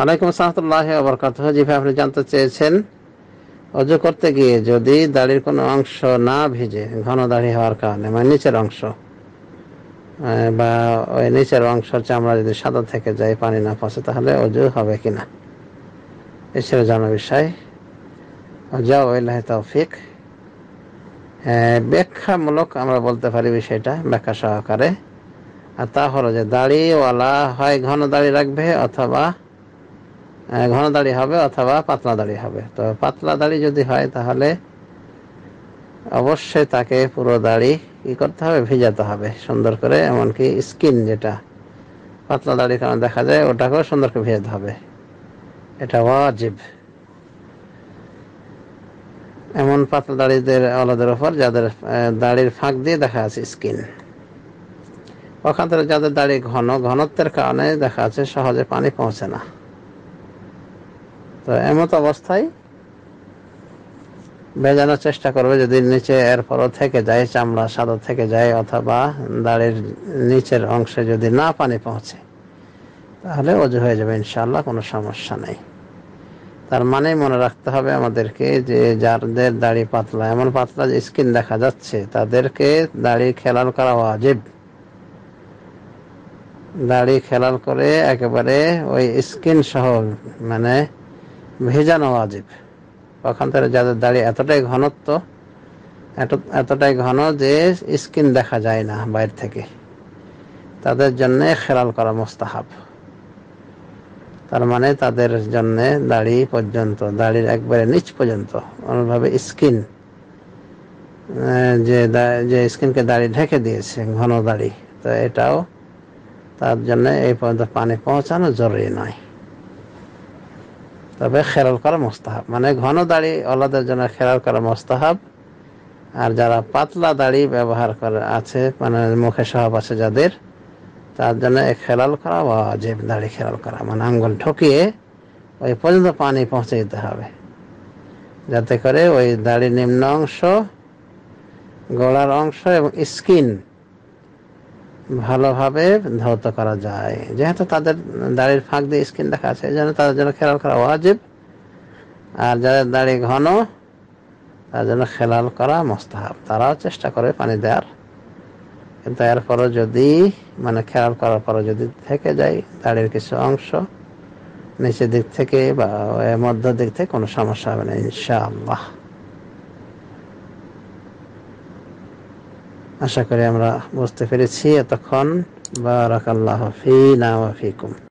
আলাইকুম সাহতুল্লাহ বরকাত জি ভাই আপনি জানতে চেয়েছেন অজু করতে গিয়ে যদি দাড়ির কোনো অংশ না ভিজে ঘন দাড়ি হওয়ার কারণে মানে নিচের অংশ বা ওই নিচের অংশ চামড়া যদি সাদা থেকে যায় পানি না পচে তাহলে অজু হবে কিনা এছাড়া জানা বিষয় যাও ইল্লাহ তৌফিক ব্যাখ্যামূলক আমরা বলতে পারি বিষয়টা ব্যাখ্যা সহকারে আর তা হলো যে দাড়িওয়ালা হয় ঘন দাড়ি রাখবে অথবা ঘন দাড়ি হবে অথবা পাতলা দাড়ি হবে তো পাতলা দাড়ি যদি হয় তাহলে অবশ্যই তাকে পুরো দাড়ি কি করতে হবে ভেজাতে হবে সুন্দর করে এমনকি স্কিন যেটা পাতলা দাড়ি কারণ দেখা যায় ওটাকেও সুন্দর করে ভেজাতে হবে এটা ওয়াজিব এমন পাতলা দাড়িদের আলাদের ওপর যাদের দাড়ির ফাঁক দিয়ে দেখা যাচ্ছে স্কিন ওখান থেকে যাদের দাড়ি ঘন ঘনত্বের কারণে দেখা যাচ্ছে সহজে পানি পৌঁছে না তো এমত অবস্থায় ভেজানোর চেষ্টা করবে যদি নিচে এরপরও থেকে যায় চামড়া সাদা থেকে যায় অথবা দাড়ির নিচের অংশে যদি না পানি পৌঁছে তাহলে অজু হয়ে যাবে ইনশাল্লাহ কোনো সমস্যা নেই তার মানে মনে রাখতে হবে আমাদেরকে যে যাদের দাড়ি পাতলা এমন পাতলা যে স্কিন দেখা যাচ্ছে তাদেরকে দাড়ি খেলাল করা অজীব দাড়ি খেলাল করে একেবারে ওই স্কিন সহ মানে ভেজানো ওয়াজিব পক্ষান্তরে যাদের দাড়ি এতটাই ঘনত্ব এতটাই ঘন যে স্কিন দেখা যায় না বাইরে থেকে তাদের জন্য খেলাল করা মোস্তাহাব তার মানে তাদের জন্য দাড়ি পর্যন্ত দাড়ির একবারে নিচ পর্যন্ত অনুভাবে স্কিন যে যে স্কিনকে দাড়ি ঢেকে দিয়েছে ঘন দাড়ি তো এটাও তার জন্য এই পর্যন্ত পানি পৌঁছানো জরুরি নয় তবে খেরাল করা মোস্তাহাব মানে ঘন দাড়ি ওলাদের জন্য খেরাল করা মোস্তাহাব আর যারা পাতলা দাড়ি ব্যবহার করে আছে মানে মুখে স্বভাব আছে যাদের তার জন্য খেলাল করা বা যে দাড়ি খেলাল করা মানে আঙ্গুল ঠকিয়ে ওই পর্যন্ত পানি পৌঁছে দিতে হবে যাতে করে ওই দাড়ি নিম্ন অংশ গোড়ার অংশ এবং স্কিন ভালোভাবে ধৌত করা যায় যেহেতু তাদের দাড়ির ফাঁক দিয়ে স্কিন দেখা আছে এই জন্য তাদের জন্য খেলাল করা ওয়াজিব আর যাদের দাড়ি ঘন তার জন্য খেলাল করা মোস্তাহাব তারাও চেষ্টা করে পানি দেওয়ার কিন্তু এরপরও যদি মানে খেলাল করার পরও যদি থেকে যায় দাড়ির কিছু অংশ নিচের দিক থেকে বা মধ্য দিক থেকে কোনো সমস্যা হবে না ইনশাআল্লাহ আশা করি আমরা বুঝতে পেরেছি এতক্ষণ বারাকাল্লাহ ফিনা ওয়া ফিকুম